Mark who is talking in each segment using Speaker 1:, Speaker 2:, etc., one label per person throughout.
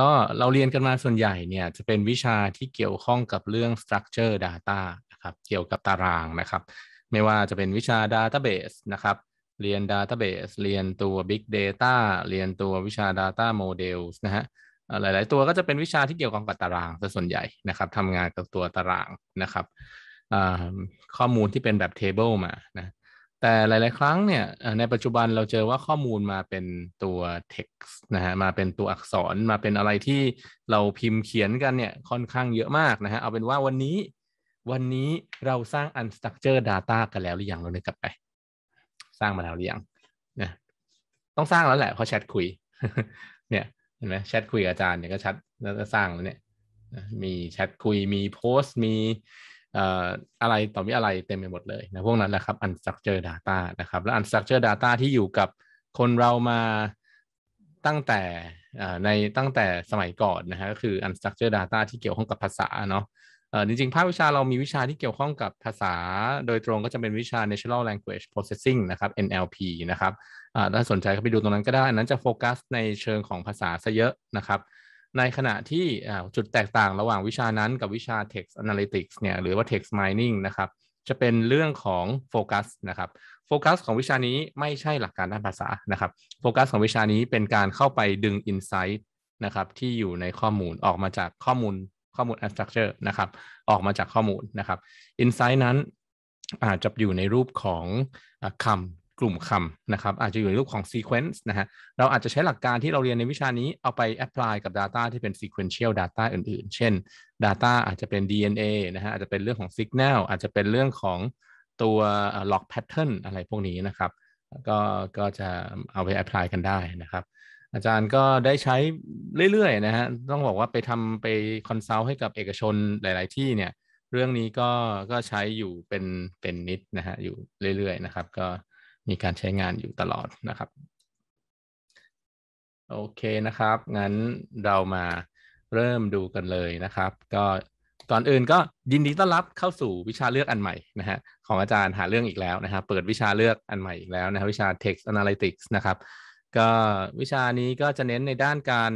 Speaker 1: ก็เราเรียนกันมาส่วนใหญ่เนี่ย จะเป็นวิชาที่เกี่ยวข้องกับเรื่อง structure data นะครับ เกี่ยวกับตารางนะครับ ไม่ว่าจะเป็นวิชา database นะครับเรียน database เรียนตัว big data เรียนตัววิชา data models นะฮะ หลายๆ ตัวก็จะเป็นวิชาที่เกี่ยวข้องกับตารางส่วนใหญ่นะครับทำงานกับตัวตารางนะครับข้อมูลที่เป็นแบบ table มานะแต่หลาย ๆ ครั้งเนี่ย ในปัจจุบันเราเจอว่าข้อมูลมาเป็นตัว text นะฮะ มาเป็นตัวอักษร มาเป็นอะไรที่เราพิมพ์เขียนกันเนี่ย ค่อนข้างเยอะมากนะฮะ เอาเป็นว่าวันนี้ วันนี้เราสร้าง unstructured data กันแล้ว หรือยัง เราเนี่ยกลับไป สร้างมาแล้วหรือยังนะต้องสร้างแล้วแหละเพราะแชทคุย เนี่ย เห็นไหมแชทคุยกับอาจารย์เนี่ยก็ชัดแล้วก็สร้างแล้วเนี่ยมีแชทคุย มีโพสต์ มีอะไรต่อมีอะไรเต็มไปหมดเลยนะพวกนั้นแหละครับ unstructured data นะครับและ unstructured data ที่อยู่กับคนเรามาตั้งแต่ในตั้งแต่สมัยก่อนนะฮะก็คือ unstructured data ที่เกี่ยวข้องกับภาษาเนาะจริงๆภาควิชาเรามีวิชาที่เกี่ยวข้องกับภาษา โดยตรงก็จะเป็นวิชา natural language processing นะครับ NLP นะครับถ้าสนใจก็ไปดูตรงนั้นก็ได้ อันนั้นจะโฟกัสในเชิงของภาษาซะเยอะนะครับในขณะที่จุดแตกต่างระหว่างวิชานั้นกับวิชา Text Analytics เนี่ยหรือว่า Text Mining นะครับ จะเป็นเรื่องของโฟกัสนะครับโฟกัส ของวิชานี้ไม่ใช่หลักการด้านภาษานะครับโฟกัส ของวิชานี้เป็นการเข้าไปดึง insight นะครับที่อยู่ในข้อมูลออกมาจากข้อมูลข้อมูล s t r u c t u r e นะครับออกมาจากข้อมูลนะครับ insight นั้น อาจจะอยู่ในรูปของคำกลุ่มคำนะครับอาจจะอยู่ในรูปของ sequence นะฮะเราอาจจะใช้หลักการที่เราเรียนในวิชานี้เอาไป apply กับ data ที่เป็น sequential data อื่น ๆ เช่น data อาจจะเป็น DNA นะฮะอาจจะเป็นเรื่องของ signal อาจจะเป็นเรื่องของตัว log pattern อะไรพวกนี้นะครับก็ก็จะเอาไป apply กันได้นะครับ อาจารย์ก็ได้ใช้เรื่อยๆนะฮะต้องบอกว่าไปทำไปคอนซัลท์ให้กับเอกชนหลาย ๆ ที่เนี่ยเรื่องนี้ก็ก็ใช้อยู่เป็นเป็นนิดนะฮะอยู่เรื่อย ๆ นะครับก็มีการใช้งานอยู่ตลอดนะครับโอเคนะครับ งั้นเรามาเริ่มดูกันเลยนะครับ ก็ก่อนอื่นก็ยินดีต้อนรับเข้าสู่วิชาเลือกอันใหม่นะฮะของอาจารย์หาเรื่องอีกแล้วนะครับ เปิดวิชาเลือกอันใหม่อีกแล้วนะับวิชา text analytics นะครับ ก็วิชานี้ก็จะเน้นในด้านการ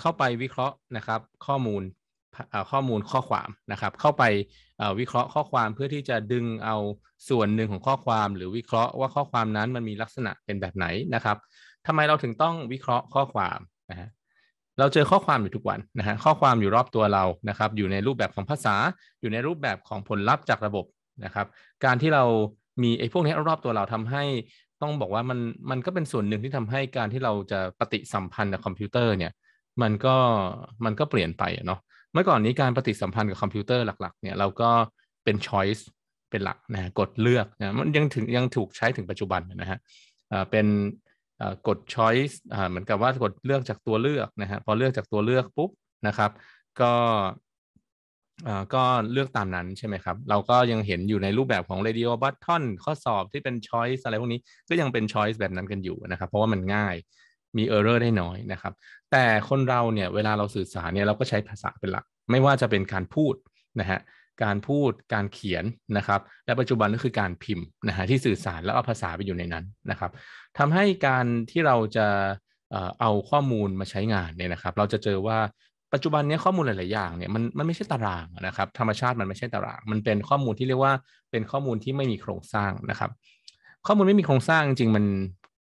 Speaker 1: เข้าไปวิเคราะห์นะครับ ข้อมูลข้อมูลข้อความนะครับ เข้าไปวิเคราะห์ข้อความเพื่อที่จะดึงเอาส่วนหนึ่งของข้อความหรือวิเคราะห์ว่าข้อความนั้นมันมีลักษณะเป็นแบบไหนนะครับ ทำไมเราถึงต้องวิเคราะห์ข้อความนะฮะ เราเจอข้อความอยู่ทุกวันนะฮะ ข้อความอยู่รอบตัวเรานะครับ อยู่ในรูปแบบของภาษา อยู่ในรูปแบบของผลลัพธ์จากระบบนะครับ การที่เรามีไอ้พวกนี้รอบตัวเราทำให้ต้องบอกว่ามันมันก็เป็นส่วนหนึ่งที่ทำให้การที่เราจะปฏิสัมพันธ์กับคอมพิวเตอร์เนี่ย มันก็มันก็เปลี่ยนไปเนาะมื่อก่อนนี้ การปฏิสัมพันธ์กับคอมพิวเตอร์หลักๆเนี่ยเราก็เป็น choice เป็นหลักนะกดเลือกนะมันยังถึงยังถูกใช้ถึงปัจจุบันนะฮะเป็นกด choice เหมือนกับว่ากดเลือกจากตัวเลือกนะฮะพอเลือกจากตัวเลือกปุ๊บนะครับก็ก็เลือกตามนั้นใช่ไหมครับ เราก็ยังเห็นอยู่ในรูปแบบของ radio button ข้อสอบที่เป็น choice อะไรพวกนี้ก็ยังเป็น choice แบบนั้นกันอยู่นะครับเพราะว่ามันง่ายมีเออร์เรอร์ได้น้อยนะครับ แต่คนเราเนี่ยเวลาเราสื่อสารเนี่ยเราก็ใช้ภาษาเป็นหลัก ไม่ว่าจะเป็นการพูดนะฮะการพูดการเขียนนะครับ และปัจจุบันก็คือการพิมพ์นะฮะที่สื่อสารแล้วเอาภาษาไปอยู่ในนั้นนะครับทำให้การที่เราจะเอาข้อมูลมาใช้งานเนี่ยนะครับ เราจะเจอว่าปัจจุบันนี้ข้อมูลหลาย ๆ อย่างเนี่ยมันมันไม่ใช่ตารางนะครับ ธรรมชาติมันไม่ใช่ตาราง มันเป็นข้อมูลที่เรียกว่าเป็นข้อมูลที่ไม่มีโครงสร้างนะครับ ข้อมูลไม่มีโครงสร้างจริงมัน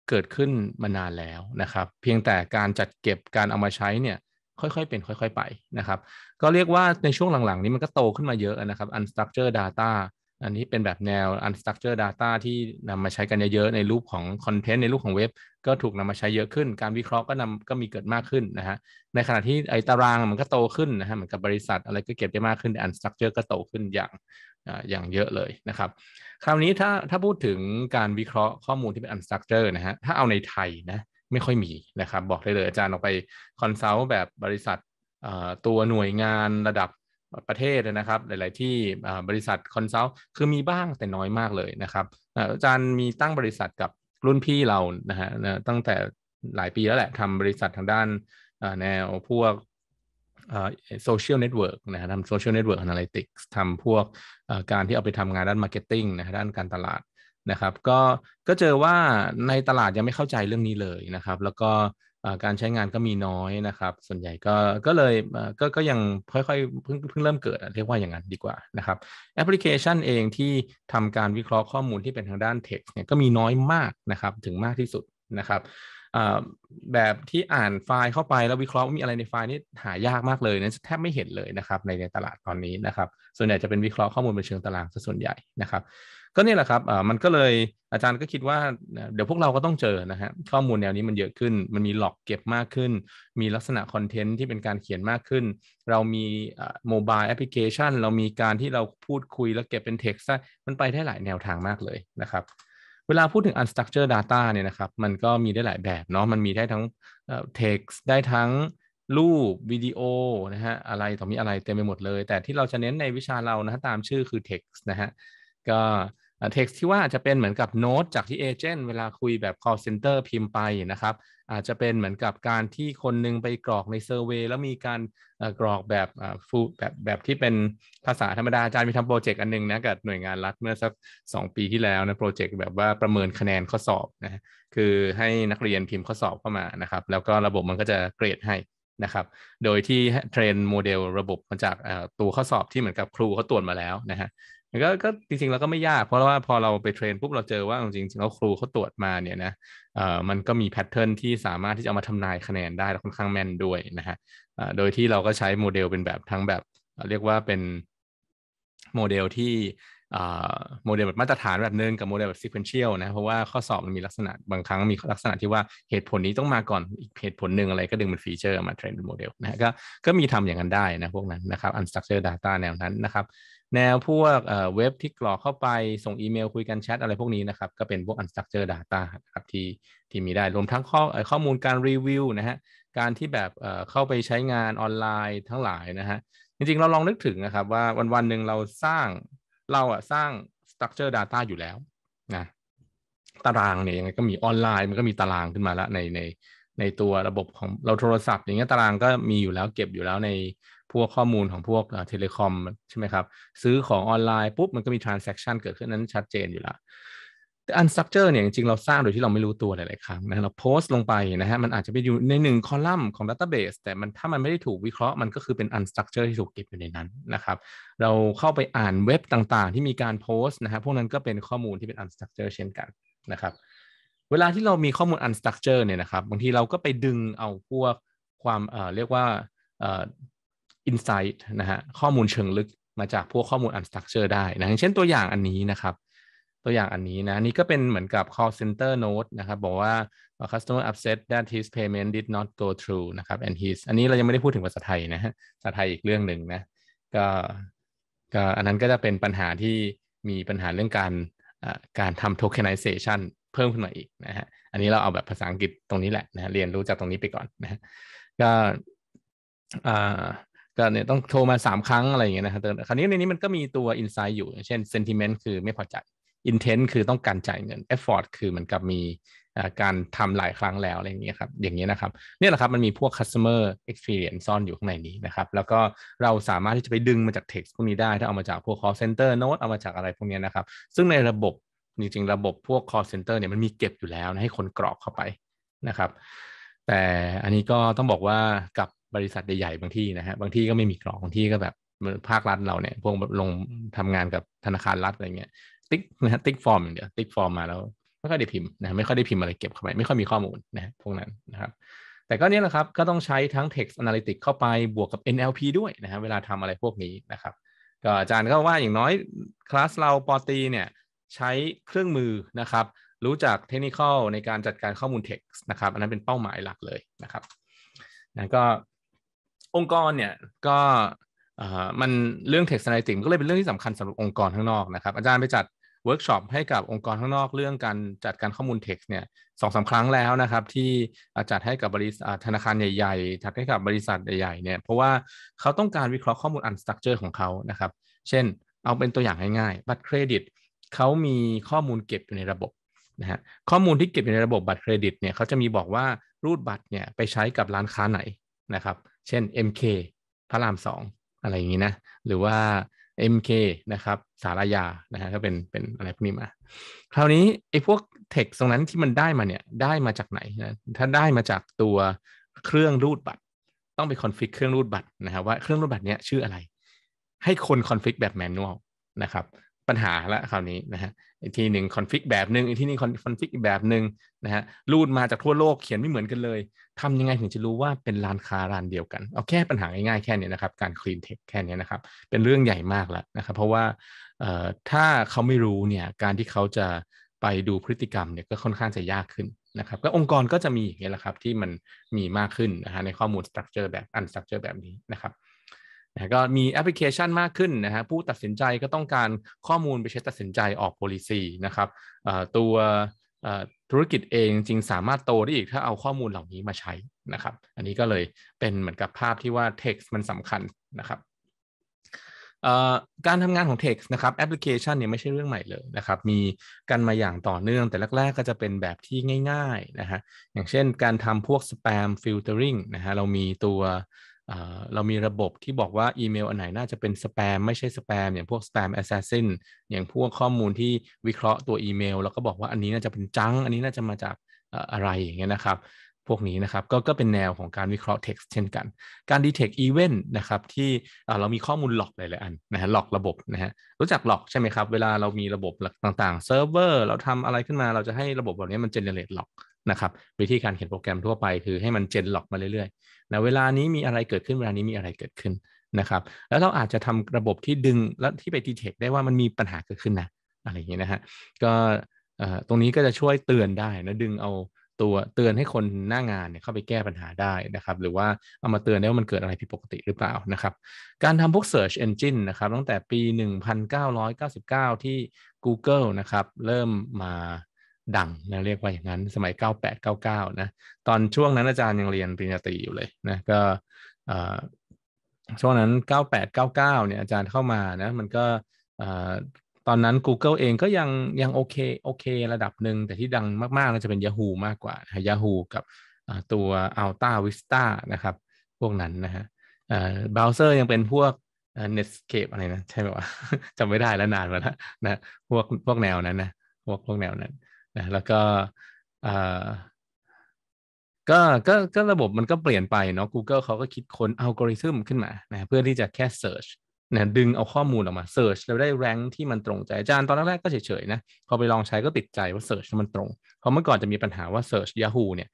Speaker 1: เกิดขึ้นมานานแล้วนะครับเพียงแต่การจัดเก็บการเอามาใช้เนี่ยค่อยๆเป็นค่อย ๆไปนะครับก็เรียกว่าในช่วงหลังๆนี้มันก็โตขึ้นมาเยอะนะครับ unstructured data อันนี้เป็นแบบแนว unstructured data ที่นำมาใช้กันเยอะๆในรูปของคอนเทนต์ในรูปของเว็บ ก็ถูกนำมาใช้เยอะขึ้น การวิเคราะห์ก็นำก็มีเกิดมากขึ้นนะฮะในขณะที่ไอตารางมันก็โตขึ้นนะฮะเหมือนกับบริษัทอะไรก็เก็บได้มากขึ้นแต่ unstructured ก็โตขึ้นอย่างอย่างเยอะเลยนะครับคราวนี้ถ้าถ้าพูดถึงการวิเคราะห์ข้อมูลที่เป็นันสต r ัคเจอร์นะฮะถ้าเอาในไทยนะไม่ค่อยมี นะครับบอกได้เลยอาจารย์ออกไปคอนซัลท์แบบบริษัทตัวหน่วยงานระดับประเทศนะครับหลายๆ ที่บริษัทคอนซัลท์คือมีบ้างแต่น้อยมากเลยนะครับอาจารย์มีตั้งบริษัทกับรุ่นพี่เรานะฮะตั้งแต่หลายปีแล้วแหละทำบริษัททางด้านแนวพวกโซเชียลเน็ตเวิร์กนะฮะทำโซเชียลเน็ตเวิร์กแอนาลิติกส์ทำพวกการที่เอาไปทำงานด้านมาร์เก็ตติ้งนะฮะด้านการตลาดนะครับก็ก็เจอว่าในตลาดยังไม่เข้าใจเรื่องนี้เลยนะครับ แล้วก็การใช้งานก็มีน้อยนะครับ ส่วนใหญ่ก็ก็เลยก็ก็ยังค่อยๆเพิ่งเพิ่งเริ่มเกิด เรียกว่าอย่างนั้นดีกว่านะครับแอปพลิเคชันเองที่ทำการวิเคราะห์ข้อมูลที่เป็นทางด้านเท็กซ์เนี่ยก็มีน้อยมากนะครับ ถึงมากที่สุดนะครับแบบที่อ่านไฟล์เข้าไปแล้ววิเคราะห์ว่ามีอะไรในไฟล์นี้หายากมากเลยนะแทบไม่เห็นเลยนะครับในในตลาดตอนนี้นะครับส่วนใหญ่จะเป็นวิเคราะห์ข้อมูลเป็นเชิงตารางซะส่วนใหญ่นะครับ ก็นี่แหละครับมันก็เลยอาจารย์ก็คิดว่าเดี๋ยวพวกเราก็ต้องเจอนะฮะข้อมูลแนวนี้มันเยอะขึ้น มันมีหลอกเก็บมากขึ้น มีลักษณะคอนเทนต์ที่เป็นการเขียนมากขึ้น เรามีโมบายแอปพลิเคชันเรามีการที่เราพูดคุย แล้วเก็บเป็นเท็กซ์มันไปได้หลายแนวทางมากเลยนะครับเวลาพูดถึง unstructured data เนี่ยนะครับ มันก็มีได้หลายแบบเนาะมันมีได้ทั้ง text ได้ทั้งรูป วิดีโอนะฮะอะไรต่อมีอะไรเต็มไปหมดเลย แต่ที่เราจะเน้นในวิชาเรานะฮะตามชื่อคือ text นะฮะก็ text ที่ว่าจะเป็นเหมือนกับโน้ตจากที่เอเจนต์เวลาคุยแบบ call center พิมพ์ไปนะครับอาจจะเป็นเหมือนกับการที่คนนึงไปกรอกในเซอร์เวยแล้วมีการกรอกแบบฟูแบบ แบบที่เป็นภาษาธรรมดาอาจารย์มีทำโปรเจกต์อันนึงนะกับหน่วยงานรัฐเมื่อสักสองปีที่แล้วนะโปรเจกต์แบบว่าประเมินคะแนนข้อสอบนะคือให้นักเรียนพิมพ์ข้อสอบเข้ามานะครับ แล้วก็ระบบมันก็จะเกรดให้นะครับ โดยที่เทรนโมเดลระบบมาจากตัวข้อสอบที่เหมือนกับครูเขาตรวจมาแล้วนะฮะก็ก็จริงๆแล้วก็ไม่ยากเพราะว่าพอเราไปเทรนปุ๊บเราเจอว่าจริงๆแล้วครูเขาตรวจมาเนี่ยนะเอ่อมันก็มีแพทเทิร์นที่สามารถที่จะมาทำนายคะแนนได้ค่อนข้างแม่นด้วยนะฮะโดยที่เราก็ใช้โมเดลเป็นแบบทั้งแบบเรียกว่าเป็นโมเดลที่โมเดลแบบมาตรฐานแบบนึงกับโมเดลแบบซีเควนเชียลนะเพราะว่าข้อสอบมันมีลักษณะบางครั้งมีลักษณะที่ว่าเหตุผลนี้ต้องมาก่อนอีกเหตุผลหนึ่งอะไรก็ดึงเป็นฟีเจอร์มาเทรนเป็นโมเดลนะก็ก็มีทำอย่างนั้นได้นะพวกนั้นนะครับ u n s t ั u เจอ r e d d าต a แนวนั้นนะครับแนว พวกเว็บที่กรอกเข้าไปส่งอีเมลคุยกันแชทอะไรพวกนี้ นะครับ ก็เป็นพวก unstructured data ครับที่ที่มีได้รวมทั้งข้อข้อมูลการรีวิวนะฮะการที่แบบเข้าไปใช้งานออนไลน์ทั้งหลายนะฮะจริงๆเราลองนึกถึงนะครับว่าวันวันหนึ่งเราสร้างเราอะสร้าง structure data อยู่แล้วนะตารางเนี่ยยังไงก็มีออนไลน์มันก็มีตารางขึ้นมาแล้วในในในตัวระบบของเราโทรศัพท์ อย่างเงี้ยตารางก็มีอยู่แล้ว เก็บอยู่แล้วในพวกข้อมูลของพวกเทเลคอมใช่ไหมครับ ซื้อของออนไลน์ ปุ๊บมันก็มีทรานเซ็คชันเกิดขึ้นนั้นชัดเจนอยู่ละแต่อันสตรัคเจอร์เนี่ย จริง ๆ เราสร้างโดยที่เราไม่รู้ตัวหลาย ๆ ครั้งนะเราโพสต์ลงไปนะฮะมันอาจจะไปอยู่ในหนึ่งคอลัมน์ของดัตเตอร์เบสแต่มันถ้ามันไม่ได้ถูกวิเคราะห์มันก็คือเป็นอันสตรัคเจอร์ที่ถูกเก็บอยู่ในนั้นนะครับ เราเข้าไปอ่านเว็บต่าง ๆ ที่มีการโพสต์นะฮะพวกนั้นก็เป็นข้อมูลที่เป็นอันสตรัคเจอร์เช่นกันนะครับเวลาที่เรามีข้อมูลอันสตรัคเจอร์เนี่ยนะครับบางทีเราก็ไปดึงเอาพวกความเอ่อเรียกว่าเอ่อ insight นะฮะข้อมูลเชิงลึกมาจากพวกข้อมูล unstructured ได้นะอย่างเช่นตัวอย่างอันนี้นะครับ ตัวอย่างอันนี้นะนี่ก็เป็นเหมือนกับ call center note นะครับ บอกว่า customer upset that his payment did not go through นะครับ and his อันนี้เรายังไม่ได้พูดถึงภาษาไทยนะฮะภาษาไทยอีกเรื่องหนึ่งนะก็ก็อันนั้นก็จะเป็นปัญหาที่มีปัญหาเรื่องการการทำ tokenization เพิ่มขึ้นมาอีกนะฮะอันนี้เราเอาแบบภาษาอังกฤษตรงนี้แหละนะเรียนรู้จากตรงนี้ไปก่อนนะก็ก็เนี่ยต้องโทรมาสามครั้งอะไรอย่างเงี้ยนะครับแต่คราวนี้ในนี้มันก็มีตัวอินไซด์อยู่ เช่น sentiment คือไม่พอใจ i n t e n ์คือต้องการจ่ายเงิน effort คือเหมือนกับมีการทำหลายครั้งแล้วอะไรอย่างเงี้ยครับ อย่างเงี้ยนะครับ เนี่ยแหละครับ มันมีพวก customer experience ซ่อนอยู่ข้างในนี้นะครับ แล้วก็เราสามารถที่จะไปดึงมาจาก text พวกนี้ได้ ถ้าเอามาจากพวก call center note เอามาจากอะไรพวกเนี้ยนะครับ ซึ่งในระบบจริงๆ ระบบ พวก call center เนี่ยมันมีเก็บอยู่แล้วนะให้คนกรอกเข้าไปนะครับ แต่อันนี้ก็ต้องบอกว่ากับบริษัทใหญ่ๆ บางที่นะฮะ บางที่ก็ไม่มีกรอก บางที่ก็แบบภาครัฐเราเนี่ย พวกลงทำงานกับธนาคารรัฐอะไรเงี้ย ติ๊กนะฮะ ติ๊กฟอร์มอย่างเดียว ติ๊กฟอร์มมาแล้วไม่ค่อยได้พิมพ์นะไม่ค่อยได้พิมพ์อะไรเก็บเข้าไป ไม่ค่อยมีข้อมูลนะฮะพวกนั้นนะครับ แต่ก็นี่แหละครับก็ต้องใช้ทั้ง text analytics เข้าไปบวกกับ NLP ด้วยนะฮะ เวลาทำอะไรพวกนี้นะครับ ก็อาจารย์ก็ว่าอย่างน้อยคลาสเราปอตีเนี่ยใช้เครื่องมือนะครับ รู้จักเทคนิคในการจัดการข้อมูล text นะครับอันนั้นเป็นเป้าหมายหลักเลยนะครับนะก็องค์กรเนี่ยก็มันเรื่องเทค t a n a l y t i c ก็เลยเป็นเรื่องที่สำคัญสำหรับองค์กรข้างนอกนะครับอาจารย์ ไป จัดเวิร์กช็อปให้กับองค์กรข้างนอก เรื่องการจัดการข้อมูลเทคเนี่ยสองสาครั้งแล้วนะครับ ที่จัดให้กับบริษัทธนาคารใหญ่ๆจัดให้กับบริษัทใหญ่ๆเนี่ยเพราะว่าเขาต้องการวิเคราะห์ข้อมูลอันสตั๊กเจอร์ของเขานะครับ เช่นเอาเป็นตัวอย่างง่ายๆบัตรเครดิตเขามีข้อมูลเก็บอยู่ในระบบนะฮะข้อมูลที่เก็บอยู่ในระบบบัตรเครดิตเนี่ยเขาจะมีบอกว่ารูดบัตรเนี่ยไปใช้กับ ร้านค้าไหนนะครับเช่น MK พระรามสอง อะไรอย่างนี้นะ หรือว่า MK นะครับ สารยา นะฮะ ก็เป็น เป็นอะไรพวกนี้มา คราวนี้ไอ้พวกเทคตรงนั้นที่มันได้มา เนี่ย ได้มาจากไหนนะถ้าได้มาจากตัวเครื่องรูดบัตร ต้องไปคอนฟิกเครื่องรูดบัตรนะครับว่าเครื่องรูดบัตรเนี้ยชื่ออะไร ให้คนคอนฟิกแบบแมนนวลนะครับปัญหาละคราวนี้นะฮะอีกทีหนึ่งคอนฟิกแบบหนึ่งอีกทีนี้คอนฟิกอีกแบบหนึ่งนะฮะรูดมาจากทั่วโลกเขียนไม่เหมือนกันเลย ทำยังไงถึงจะรู้ว่าเป็นร้านค้าร้านเดียวกัน เอาแค่ปัญหาง่ายๆแค่นี้นะครับการคลีนเทคแค่นี้นะครับ เป็นเรื่องใหญ่มากแล้วนะครับเพราะว่าถ้าเขาไม่รู้เนี่ยการที่เขาจะไปดูพฤติกรรมเนี่ยก็ค่อนข้างจะยากขึ้นนะครับก็องค์กรก็จะมีอย่างเงี้ยแหละครับที่มันมีมากขึ้นนะฮะในข้อมูลสตรัคเจอร์แบบอันสตรัคเจอร์แบบนี้นะครับนะก็มีแอปพลิเคชันมากขึ้นนะฮะผู้ตัดสินใจก็ต้องการข้อมูลไปใช้ตัดสินใจออกโพลิซีนะครับตัวธุรกิจเองจริงสามารถโตได้อีกถ้าเอาข้อมูลเหล่านี้มาใช้นะครับ อันนี้ก็เลยเป็นเหมือนกับภาพที่ว่า text มันสำคัญนะครับการทำงานของ text นะครับแอปพลิเคชันเนี่ยไม่ใช่เรื่องใหม่เลยนะครับมีกันมาอย่างต่อเนื่องแต่แรก ๆก็จะเป็นแบบที่ง่ายๆนะฮะอย่างเช่นการทำพวก spam filtering นะฮะเรามีตัวเรามีระบบที่บอกว่าอีเมลอันไหนน่าจะเป็นสแปมไม่ใช่สแปมอย่างพวกสแปมแอสซัสซินอย่างพวกข้อมูลที่วิเคราะห์ตัวอีเมลแล้วก็บอกว่าอันนี้น่าจะเป็นจังอันนี้น่าจะมาจากอะไรอย่างเงี้ยนะครับพวกนี้นะครับก็ก็เป็นแนวของการวิเคราะห์เท็กซ์เช่นกัน การดีเทคอีเวนต์นะครับที่เรามีข้อมูลหลอกหลาย ๆ อันนะฮะหลอกระบบนะฮะรู้จักหลอกใช่ไหมครับเวลาเรามีระบบต่าง ๆ เซิร์ฟเวอร์เราทำอะไรขึ้นมาเราจะให้ระบบแบบนี้มันเจเนเรตหลอกนะครับวิธีการเขียนโปรแกรมทั่วไปคือให้มันเจนล็อกมาเรื่อยๆนะเวลานี้มีอะไรเกิดขึ้นเวลานี้มีอะไรเกิดขึ้นนะครับ แล้วเราอาจจะทำระบบที่ดึงและที่ไปดีเทคได้ว่ามันมีปัญหาเกิดขึ้นนะอะไรอย่างเงี้ยนะฮะก็ตรงนี้ก็จะช่วยเตือนได้นะดึงเอาตัวเตือนให้คนหน้างานเนี่ยเข้าไปแก้ปัญหาได้นะครับหรือว่าเอามาเตือนได้ว่ามันเกิดอะไรผิดปกติหรือเปล่านะครับการทำพวก Search Engine นะครับตั้งแต่ปี 1999 ที่ Google นะครับเริ่มมาดังนะเรียกว่าอย่างนั้นสมัย 98 99นะตอนช่วงนั้นอาจารย์ยังเรียน ปริญญาตรีอยู่เลยนะก็ช่วงนั้น 98 99 เนี่ยอาจารย์เข้ามานะมันก็ตอนนั้น Google เองก็ยัง ยังโอเคโอเคระดับหนึ่งแต่ที่ดังมากๆน่าจะเป็น Yahoo มากกว่า Yahoo กับตัว Alta Vista นะครับ พวกนั้นนะฮะเบราว์เซอร์ยังเป็นพวก Netscape อะไรนะใช่ไหมวะจำไม่ได้แล้วนานมาแล้วนะพวกพวกแนวนั้นนะพวกพวกแนวนั้นนะแล้วก็ก็ก็ก็ระบบมันก็เปลี่ยนไปเนาะ Google เขาก็คิดค้นอัลกอริทึมขึ้นมานะเพื่อที่จะแค่ Search นะดึงเอาข้อมูลออกมา Search แล้วได้แรงที่มันตรงใจอาจารย์ตอนแรกๆก็เฉยๆนะพอไปลองใช้ก็ติดใจว่า Search มันตรงเพราะเมื่อก่อนจะมีปัญหาว่า Search Yahoo เนี่ย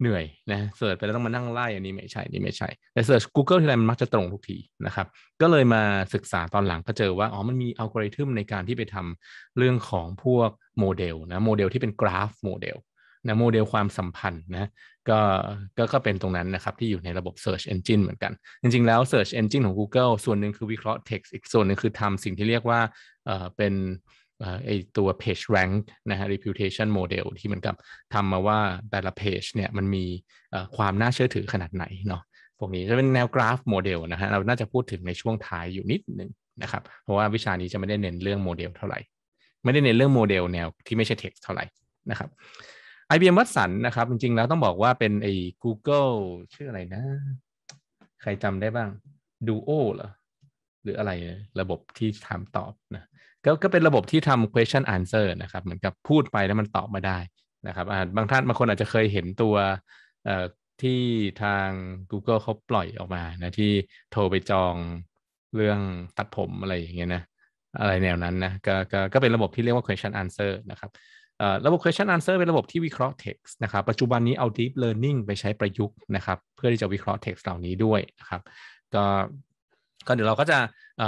Speaker 1: เหนื่อยนะเสิร์ชไปแล้วต้องมานั่งไล่อันนี้ไม่ใช่นี่ไม่ใช่แต่เสิร์ช Google ที่ไรมันมักจะตรงทุกทีนะครับ ก็เลยมาศึกษาตอนหลังก็เจอว่า อ๋อมันมีอัลกอริทึมในการที่ไปทำเรื่องของพวกโมเดลนะโมเดลที่เป็นกราฟโมเดลนะ โมเดลความสัมพันธ์นะก็ก็ก็เป็นตรงนั้นนะครับที่อยู่ในระบบ Search Engine เหมือนกัน จริงๆแล้ว Search Engine ของ Google ส่วนหนึ่งคือวิเคราะห์ Text อีกส่วนหนึ่งคือทำสิ่งที่เรียกว่าเออเป็นไอตัว Page Rank นะฮะ Reputation Model ที่มันกับทำมาว่าแต่ละ Page เนี่ยมันมีความน่าเชื่อถือขนาดไหนเนาะพวกนี้จะเป็นแนวกราฟโมเดลนะฮะเราน่าจะพูดถึงในช่วงท้ายอยู่นิดหนึ่งนะครับ เพราะว่าวิชานี้จะไม่ได้เน้นเรื่องโมเดลเท่าไหร่ ไม่ได้เน้นเรื่องโมเดลแนวที่ไม่ใช่ text เท่าไหร่นะครับ IBM Watson นะครับ จริงๆ แล้วต้องบอกว่าเป็นไอ้ Google ชื่ออะไรนะ ใครจำได้บ้าง Duo เหรอหรืออะไรระบบที่ถามตอบนะก็ก็เป็นระบบที่ทำ question answer นะครับ เหมือนกับพูดไปแล้วมันตอบมาได้นะครับบางท่านบางคนอาจจะเคยเห็นตัวที่ทาง Google เขาปล่อยออกมานะที่โทรไปจองเรื่องตัดผมอะไรอย่างเงี้ยนะอะไรแนวนั้นนะกก็ก็เป็นระบบที่เรียกว่า question answer นะครับระบบ question answer เป็นระบบที่วิเคราะห์ text นะครับ ปัจจุบันนี้เอา deep learning ไปใช้ประยุกต์นะครับ เพื่อที่จะวิเคราะห์ text เหล่านี้ด้วยนะครับ ก็ก็เดี๋ยวเราก็จะเ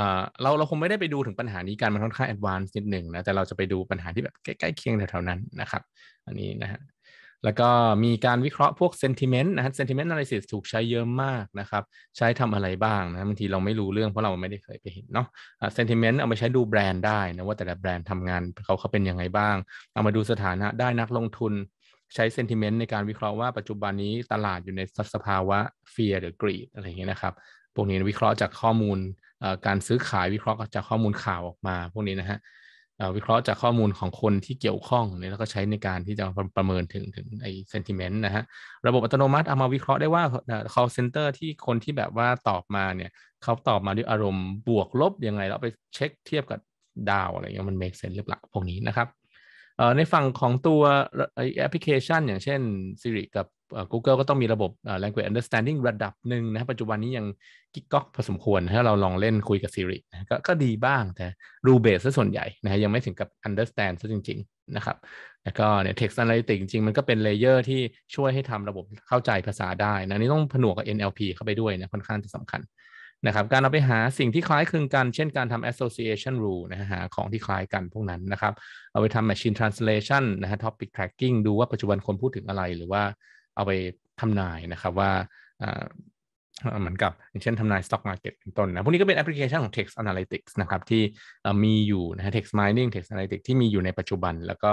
Speaker 1: ราเราคงไม่ได้ไปดูถึงปัญหานี้การมันค่อนข้างแอดวานซ์นิดหนึ่งนะแต่เราจะไปดูปัญหาที่แบบใกล้ๆเคียงแถวๆนั้นนะครับอันนี้นะฮะแล้วก็มีการวิเคราะห์พวก sentiment นะฮะ sentiment analysis ถูกใช้เยอะมากนะครับ ใช้ทำอะไรบ้างนะบางทีเราไม่รู้เรื่องเพราะเราไม่ได้เคยไปเห็นเนาะ sentiment เอาไปใช้ดูแบรนด์ได้นะว่าแต่ละแบรนด์ทำงานเขาเขาเป็นยังไงบ้าง เอามาดูสถานะได้นักลงทุนใช้ sentiment ในการวิเคราะห์ว่าปัจจุบันนี้ตลาดอยู่ในสภาวะ fear หรือ greed อะไรอย่างเงี้ยนะครับพวกนี้วิเคราะห์จากข้อมูลการซื้อขายวิเคราะห์จากข้อมูลข่าวออกมาพวกนี้นะฮะวิเคราะห์จากข้อมูลของคนที่เกี่ยวข้องเนี่ยแล้วก็ใช้ในการที่จะประเมินถึงถึงไอ้ซนติเมนต์นะฮะระบบอัตโนมัติเอามาวิเคราะห์ได้ว่า call center ที่คนที่แบบว่าตอบมาเนี่ยเขาตอบมาด้วยอารมณ์บวกลบยังไงแล้วไปเช็คเทียบกับดาวอะไรเงี้ยมันเมคเซนต์หรือเปล่าพวกนี้นะครับในฝั่งของตัวแอปพลิเคชัน อย่างเช่น Siri กับ Google ก็ ต้อง มีระบบ language understanding ระดับหนึ่งนะ ปัจจุบันนี้ยัง กิ๊กก๊อกพอสมควร ถ้าเราลองเล่นคุยกับ Siri นะกก็ดีบ้าง แต่รูเบสซะส่วนใหญ่นะยังไม่ ถึงกับ understand ซะจริง ๆ นะ ครับแล้วก็เนี่ย text analytics จริง ๆ มันก็เป็นเลเยอร์ที่ช่วยให้ทำระบบเข้าใจภาษาได้นะนี่ต้องผนวกกับ NLP เข้าไปด้วยนะค่อนข้างจะสำคัญนะครับการเอาไปหาสิ่งที่คล้ายคลึงกัน เช่นการทำ association rule นะหาของที่คล้ายกันพวกนั้นนะครับเอาไปทำ machine translation นะฮะ topic tracking ดูว่าปัจจุบันคนพูดถึงอะไรหรือว่าเอาไปทำนายนะครับว่าเหมือนกับ อย่างเช่นทำนายสต็อก m a เก็ตเป็นต้นนะพวกนี้ก็เป็นแอปพลิเคชันของ text analytics นะครับที่มีอยู่นะฮ text mining text analytics ที่มีอยู่ในปัจจุบันแล้วก็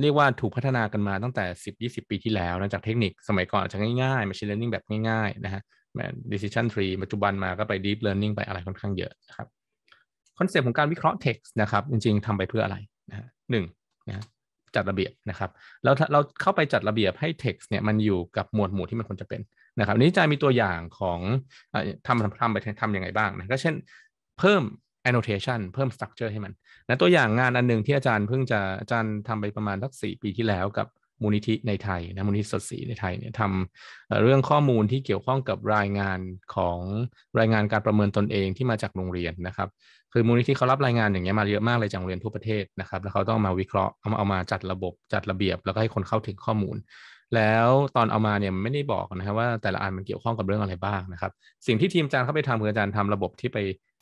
Speaker 1: เรียกว่าถูกพัฒนากันมาตั้งแต่ 10-20 ปีที่แล้วนะจากเทคนิคสมัยก่อนอาจจะง่ายๆ machine learning แบบง่ายๆนะฮะ decision tree ปัจจุบันมาก็ไป deep learning ไปอะไรค่อนข้างเยอะนะครับคอนเซปต์ของการวิเคราะห์ text นะครับจริง ๆทำไปเพื่ออะไรนะหนึ่งนะจัดระเบียบนะครับแล้วเราเข้าไปจัดระเบียบให้ text เนี่ยมันอยู่กับหมวดหมู่ที่มันควรจะเป็นนะครับนี้จะมีตัวอย่างของทำทำทำไปทำยังไงบ้างนะก็เช่น เพิ่ม annotation เพิ่ม structure ให้มันนะตัวอย่างงานอันหนึ่งที่อาจารย์เพิ่งจะอาจารย์ทำไปประมาณสักสี่ปีที่แล้วกับมูลนิธิในไทยนะมูลนิธิสดศีในไทยเนี่ยทำเรื่องข้อมูลที่เกี่ยวข้องกับรายงานของรายงานการประเมินตนเองที่มาจากโรงเรียนนะครับคือมูลนิธิเขารับรายงานอย่างเงี้ยมาเยอะมากเลยจากโรงเรียนทั่วประเทศนะครับ แล้วเขาต้องมาวิเคราะห์เอามาเอามาจัดระบบจัดระเบียบ แล้วก็ให้คนเข้าถึงข้อมูล แล้วตอนเอามาเนี่ยไม่ได้บอกนะครับว่าแต่ละอันมันเกี่ยวข้องกับเรื่องอะไรบ้างนะครับ สิ่งที่ทีมอาจารย์เข้าไปทำคืออาจารย์ทำระบบที่ไป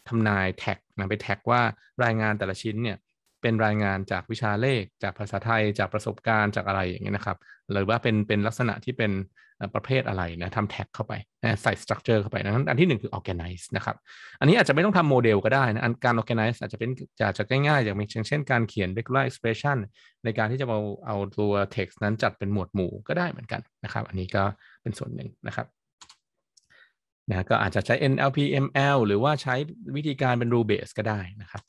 Speaker 1: ทำนายแท็กนะไปแท็กว่ารายงานแต่ละชิ้นเนี่ยเป็นรายงานจากวิชาเลข จากภาษาไทยจากประสบการณ์จากอะไรอย่างเงี้ยนะครับหรือว่าเป็นเป็นลักษณะที่เป็นประเภทอะไรนะทำแท็กเข้าไปใส่ structure เข้าไปนะอันที่หนึ่งคือ organize นะครับ อันนี้อาจจะไม่ต้องทำโมเดลก็ได้นะอันการ organize อาจจะเป็นจะจะง่ายๆอย่างเช่นการเขียน regular expression ในการที่จะเอาเอาตัว text นั้นจัดเป็นหมวดหมู่ก็ได้เหมือนกันนะครับ อันนี้ก็เป็นส่วนหนึ่งนะครับนะก็อาจจะใช้ NLP ML หรือว่าใช้วิธีการเป็น rule base ก็ได้นะครับ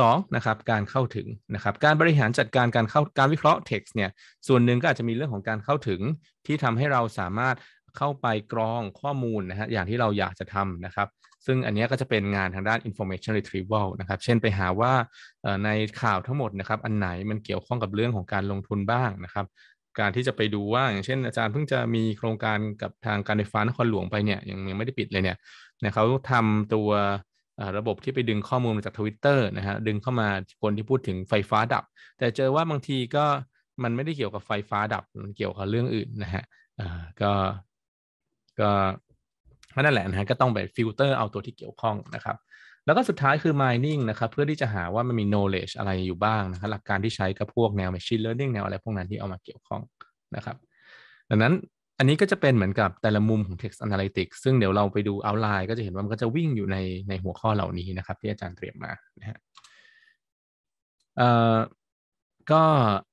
Speaker 1: 2นะครับการเข้าถึงนะครับการบริหารจัดการการเข้าการวิเคราะห์ text เนี่ยส่วนหนึ่งก็อาจจะมีเรื่องของการเข้าถึงที่ทำให้เราสามารถเข้าไปกรองข้อมูลนะฮะอย่างที่เราอยากจะทำนะครับ ซึ่งอันนี้ก็จะเป็นงานทางด้าน information retrieval นะครับเช่นไปหาว่าในข่าวทั้งหมดนะครับอันไหนมันเกี่ยวข้องกับเรื่องของการลงทุนบ้างนะครับการที่จะไปดูว่า อย่างเช่นอาจารย์เพิ่งจะมีโครงการกับทางการไฟฟ้านครหลวงไปเนี่ยยังยังไม่ได้ปิดเลยเนี่ยนะเขาทำตัวระบบที่ไปดึงข้อมูลมาจากทวิตเตอร์นะฮะดึงเข้ามาคนที่พูดถึงไฟฟ้าดับ แต่เจอว่าบางทีก็มันไม่ได้เกี่ยวกับไฟฟ้าดับ มันเกี่ยวกับเรื่องอื่นนะฮะก็ก็นั่นแหละนะฮะก็ต้องไปฟิลเตอร์เอาตัวที่เกี่ยวข้องนะครับ แล้วก็สุดท้ายคือ mining นะครับ เพื่อที่จะหาว่ามันมี knowledge อะไรอยู่บ้างนะครับหลักการที่ใช้กับพวกแนว machine learning แนวอะไรพวกนั้นที่เอามาเกี่ยวข้องนะครับ ดังนั้นอันนี้ก็จะเป็นเหมือนกับแต่ละมุมของ text analytics ซึ่งเดี๋ยวเราไปดู outline ก็จะเห็นว่ามันก็จะวิ่งอยู่ในในหัวข้อเหล่านี้นะครับ ที่อาจารย์เตรียมมา นะฮะเอ่อก็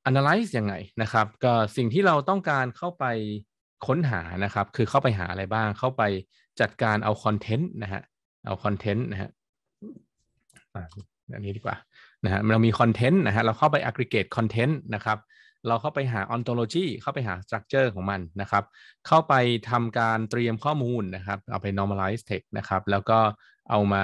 Speaker 1: analyze ยังไงนะครับ ก็สิ่งที่เราต้องการเข้าไปค้นหานะครับ คือเข้าไปหาอะไรบ้างเข้าไปจัดการเอาคอนเทนต์นะฮะ เอาคอนเทนต์นะฮะอันนี้ดีกว่า นะฮะ เรามีคอนเทนต์นะฮะ เราเข้าไป aggregate content นะครับเราเข้าไปหา ontology เข้าไปหา structure ของมันนะครับ เข้าไปทำการเตรียมข้อมูลนะครับ เอาไป normalize text นะครับ แล้วก็เอามา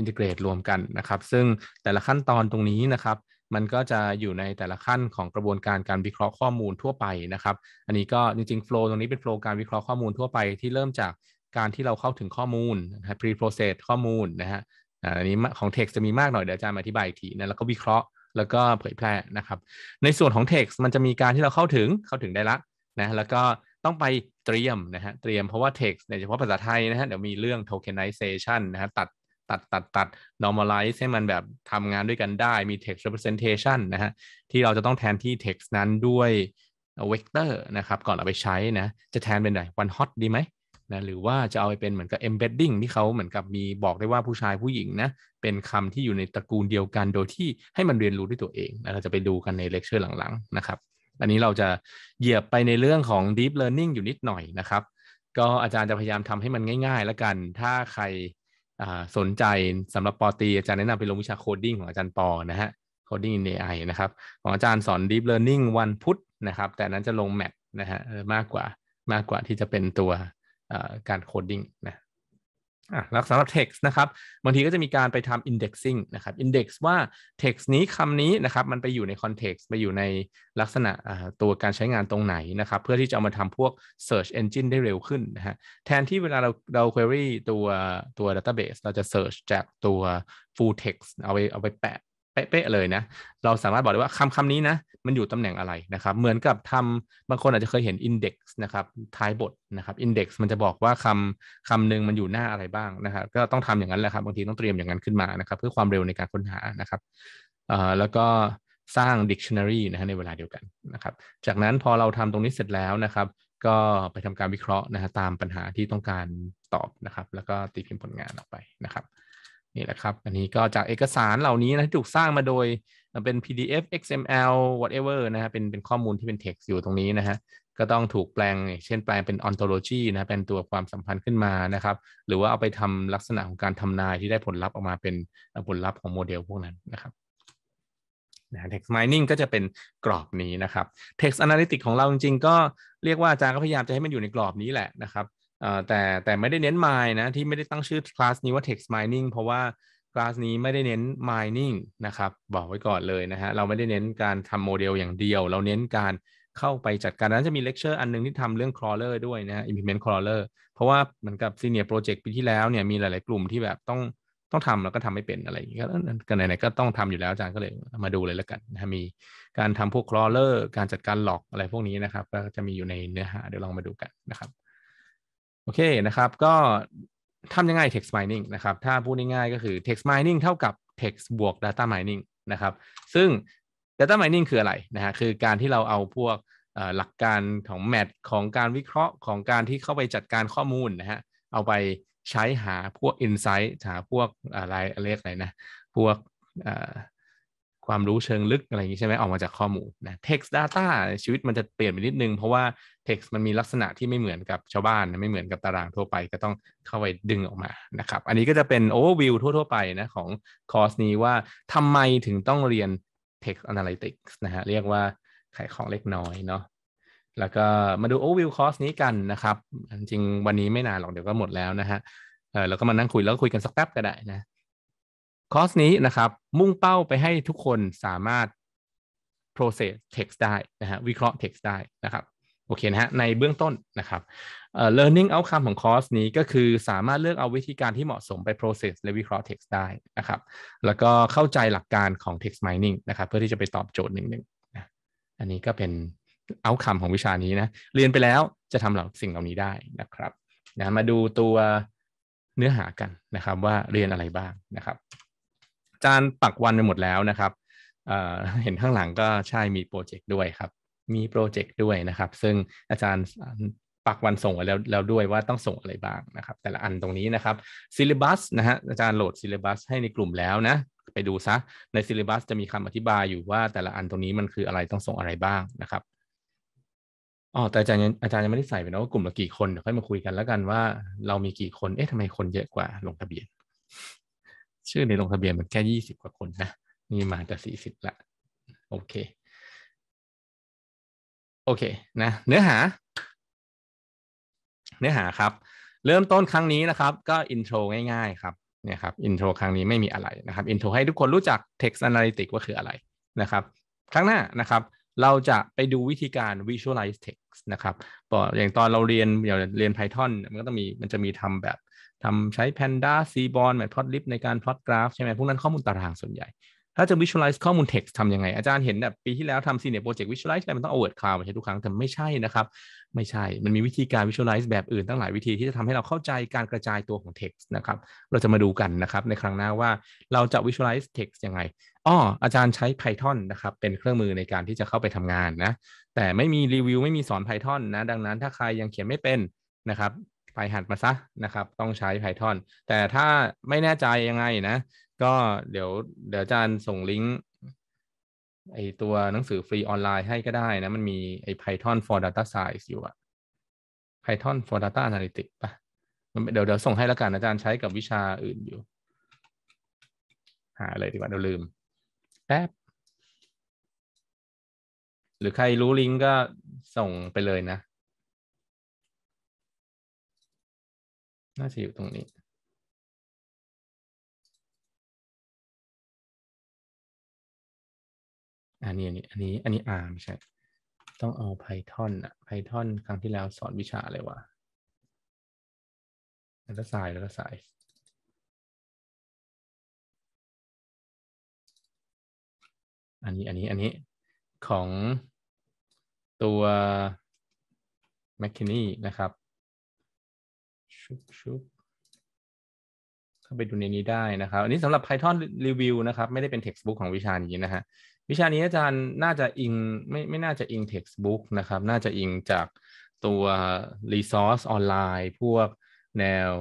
Speaker 1: integrate รวมกันนะครับ ซึ่งแต่ละขั้นตอนตรงนี้นะครับ มันก็จะอยู่ในแต่ละขั้นของกระบวนการการวิเคราะห์ข้อมูลทั่วไปนะครับ อันนี้ก็จริงๆ flow ตรงนี้เป็น flow การวิเคราะห์ข้อมูลทั่วไปที่เริ่มจากการที่เราเข้าถึงข้อมูลนะ pre process ข้อมูลนะฮะอันนี้ของ text จะมีมากหน่อยเดี๋ยวอาจารย์อธิบายอีกทีนะ แล้วก็วิเคราะห์แล้วก็เผยแพร่นะครับ ในส่วนของ Text มันจะมีการที่เราเข้าถึงเข้าถึงได้ละนะแล้วก็ต้องไปเตรียมนะฮะเตรียมเพราะว่า text โดยเฉพาะภาษาไทยนะฮะเดี๋ยวมีเรื่อง tokenization นะฮะตัดตัดตัดตัด normalize ให้มันแบบทำงานด้วยกันได้ มี text representation นะฮะที่เราจะต้องแทนที่ text นั้นด้วยเวกเตอร์นะครับ ก่อนเอาไปใช้นะ จะแทนเป็นไหน one hot ดีไหมนะหรือว่าจะเอาไปเป็นเหมือนกับ embedding ที่เขาเหมือนกับมีบอกได้ว่าผู้ชายผู้หญิงนะเป็นคำที่อยู่ในตระกูลเดียวกันโดยที่ให้มันเรียนรู้ด้วยตัวเองนะเราจะไปดูกันในเลคเชอร์หลังๆ นะครับ อันนี้เราจะเหยียบไปในเรื่องของ deep learning อยู่นิดหน่อยนะครับ ก็อาจารย์จะพยายามทำให้มันง่ายๆ แล้วกัน ถ้าใครสนใจสำหรับปอตีอาจารย์แนะนำไปลงวิชาโคดดิ้งของอาจารย์ปอนะฮะโคดดิ้งในไอนะครับของอาจารย์สอน deep learning วันพุธนะครับ แต่นั้นจะลงแมทนะฮะมากกว่ามากกว่าที่จะเป็นตัวการ โคดดิ้งนะแล้วสำหรับ text นะครับ บางทีก็จะมีการไปทำ indexing นะครับ index ว่า text นี้คำนี้ นะครับ มันไปอยู่ใน context ไปอยู่ในลักษณะตัวการใช้งานตรงไหน นะครับ เพื่อที่จะ เอา มาทำพวก search engine ได้เร็วขึ้น นะฮะ แทนที่เวลาเราเรา query ตัวตัว database เราจะ search จากตัว full text เอาไปเอาไปแปะเป๊ะเลยนะ เราสามารถบอกได้ว่าคำคำนี้นะ มันอยู่ตำแหน่งอะไรนะครับ เหมือนกับทำบางคนอาจจะเคยเห็นอินเด็กซ์นะครับ ท้ายบทนะครับอินเด็กซ์มันจะบอกว่าคำคำหนึ่งมันอยู่หน้าอะไรบ้างนะครับ ก็ต้องทำอย่างนั้นแหละครับ บางทีต้องเตรียมอย่างนั้นขึ้นมานะครับ เพื่อความเร็วในการค้นหานะครับเอ่อแล้วก็สร้าง Dictionary นะฮะในเวลาเดียวกันนะครับ จากนั้นพอเราทำตรงนี้เสร็จแล้วนะครับ ก็ไปทำการวิเคราะห์นะฮะตามปัญหาที่ต้องการตอบนะครับ แล้วก็ตีพิมพ์ผลงานออกไปนะครับนี่แหละครับอันนี้ก็จากเอกสารเหล่านี้นะที่ถูกสร้างมาโดยเป็น PDF XML whatever นะฮะเป็นเป็นข้อมูลที่เป็น text อยู่ตรงนี้นะฮะก็ต้องถูกแปลงเช่นแปลงเป็น ontology นะเป็นตัวความสัมพันธ์ขึ้นมานะครับ หรือว่าเอาไปทำลักษณะของการทำนายที่ได้ผลลัพธ์ออกมาเป็นผลลัพธ์ของโมเดลพวกนั้นนะครับนะ text mining ก็จะเป็นกรอบนี้นะครับ text analytic ของเราจริงๆ ก็เรียกว่าอาจารย์ก็พยายามจะให้มันอยู่ในกรอบนี้แหละนะครับแต่แต่ไม่ได้เน้น mine นะ ที่ไม่ได้ตั้งชื่อคลาสนี้ว่า text mining เพราะว่าคลาสนี้ไม่ได้เน้น mining นะครับ บอกไว้ก่อนเลยนะฮะ เราไม่ได้เน้นการทำโมเดลอย่างเดียว เราเน้นการเข้าไปจัดการนั้นจะมีเลคเชอร์อันนึงที่ทำเรื่อง crawler ด้วยนะ implement crawler เพราะว่าเหมือนกับ senior project ปีที่แล้วเนี่ย มีหลายๆ กลุ่มที่แบบต้องต้องทำแล้วก็ทำไม่เป็นอะไรอย่างนี้ก็ไหนๆ ก็ต้องทำอยู่แล้วอาจารย์ก็เลยมาดูเลยแล้วกันนะมีการทำพวกคลอเ l อร์การจัดการล็อกอะไรพวกนี้นะครับก็จะมีอยู่ในเนื้อหาเดี๋ยวลองมาดูกันนะครับโอเคนะครับ ก็ทำยังไง text mining นะครับ ถ้าพูดง่ายๆก็คือ text mining เท่ากับ text บวก data mining นะครับ ซึ่ง data mining คืออะไร นะฮะคือการที่เราเอาพวกหลักการของแมทของการวิเคราะห์ของการที่เข้าไปจัดการข้อมูล นะฮะเอาไปใช้หาพวก insight หาพวกอะไรเรียกอะไรนะพวกความรู้เชิงลึกอะไรอย่างนี้ใช่ไหมออกมาจากข้อมูลนะ text data ชีวิตมันจะเปลี่ยนไปนิดนึงเพราะว่า text มันมีลักษณะที่ไม่เหมือนกับชาวบ้าน ไม่เหมือนกับตารางทั่วไป ก็ต้องเข้าไปดึงออกมานะครับ อันนี้ก็จะเป็น overview ทั่วๆ ไปนะของคอร์สนี้ว่าทำไมถึงต้องเรียน text analytics นะฮะเรียกว่าขายของเล็กน้อยเนาะแล้วก็มาดู overview คอร์สนี้กันนะครับ จริงวันนี้ไม่นานหรอกเดี๋ยวก็หมดแล้วนะฮะเออแล้วก็มานั่งคุยแล้วคุยกันสักแป๊บก็ได้นะคอร์สนี้นะครับ มุ่งเป้าไปให้ทุกคนสามารถ process text ได้นะฮะวิเคราะห์ text ได้นะครับโอเคนะฮะในเบื้องต้นนะครับ learning outcome ของคอร์ส นี้ก็คือสามารถเลือกเอาวิธีการที่เหมาะสมไป process และวิเคราะห์ text ได้นะครับ แล้วก็เข้าใจหลักการของ text mining นะครับ เพื่อที่จะไปตอบโจทย์หนึ่งหนึ่งนะอันนี้ก็เป็น outcome ของวิชานี้นะเรียนไปแล้วจะทำเหล่าสิ่งเหล่านี้ได้นะครับนะมาดูตัวเนื้อหากันนะครับว่าเรียนอะไรบ้างนะครับจานปักวันไปหมดแล้วนะครับ เห็นข้างหลังก็ใช่ มีโปรเจกต์ด้วยครับ มีโปรเจกต์ด้วยนะครับ ซึ่งอาจารย์ปักวันส่งแล้วแล้วด้วยว่าต้องส่งอะไรบ้างนะครับ แต่ละอันตรงนี้นะครับซิลิบัสนะฮะอาจารย์โหลดซิลิบัสให้ในกลุ่มแล้วนะ ไปดูซะ ในซิลิบัสจะมีคำอธิบายอยู่ว่าแต่ละอันตรงนี้มันคืออะไรต้องส่งอะไรบ้างนะครับอ๋อแต่อาจารย์อาจารย์ยังไม่ได้ใส่ไปนะว่ากลุ่มละกี่คนเดี๋ยวค่อยมาคุยกันแล้วกันว่าเรามีกี่คนเอ๊ะ
Speaker 2: ทำไมคนเยอะกว่าลงทะเบียนชื่อในลงทะเบียนมันแค่ยี่สิบกว่าคนนะนี่มาจะสี่สิบละ โอเค โอเคนะเนื้อหา เนื้อหาครับ เริ่มต้นครั้งนี้นะคร
Speaker 1: ับ ก็ อินโทรง่ายๆครับเนี่ยครับอินโทรครั้งนี้ไม่มีอะไรนะครับ อินโทรให้ทุกคนรู้จัก text analytics ว่าคืออะไรนะครับ ครั้งหน้านะครับ เราจะไปดูวิธีการ visualize text นะครับอย่างตอนเราเรียนอย่างเรียน Python มันก็ต้องมีมันจะมีทำแบบทำใช้ Panda c b o r n matplotlib ในการ plot กราฟใช่ไหมพวกนั้นข้อมูลตารางส่วนใหญ่ ถ้าจะ visualize ข้อมูล text ทำยังไง อาจารย์เห็นแบบปีที่แล้วทำ senior project visualize อะไรมันต้องเอาว o r ์ cloud มาใช้ทุกครั้งแต่ไม่ใช่นะครับ ไม่ใช่มันมีวิธีการ visualize แบบอื่นตั้งหลายวิธีที่จะทำให้เราเข้าใจการกระจายตัวของ text นะครับ เราจะมาดูกันนะครับในครั้งหน้าว่าเราจะ visualize text ยังไงอ๋ออาจารย์ใช้ Python นะครับเป็นเครื่องมือในการที่จะเข้าไปทำงานนะแต่ไม่มีรีวิวไม่มีสอน Python นะ ดังนั้น ถ้าใครยังเขียนไม่เป็นนะครับไปหัดมาซะนะครับ ต้องใช้ Python แต่ถ้าไม่แน่ใจยังไงนะ ก็เดี๋ยว เดี๋ยวอาจารย์ส่ง ลิงก์ไอตัวหนังสือฟรีออนไลน์ให้ก็ได้นะ มันมีไอ Python for data science อยู่อะ Python for data analytics ปะเดี๋ยว เดี๋ยว ส่งให้แล้ว กัน อาจารย์ใช้กับวิชาอื่นอยู่ หาเลยดีกว่าเดี๋ยวลืม
Speaker 2: แป๊บหรือใครรู้ลิงก์ก็ส่งไปเลยนะน่าจะอยู่ตรงนี้ อันนี้อันนี้ อันนี้อันนี้ R ไม่ใช่ ต้องเอา Python อะ Python ครั้งที่แล้วสอนวิชาอะไรวะแล้วก็สายแล้วก็สาย อันนี้ อันนี้ อันนี้ของตัว m c k i n n e y นะครับชุบชุบ
Speaker 1: เข้าไปดูในนี้ได้นะครับอันนี้สำหรับ Python Review นะครับ ไม่ได้เป็น textbook ของวิชานี้นะฮะวิชานี้อาจารย์น่าจะอิงไม่ไม่น่าจะอิง textbook นะครับ น่าจะอิงจากตัว resource ออนไลน์พวกแนว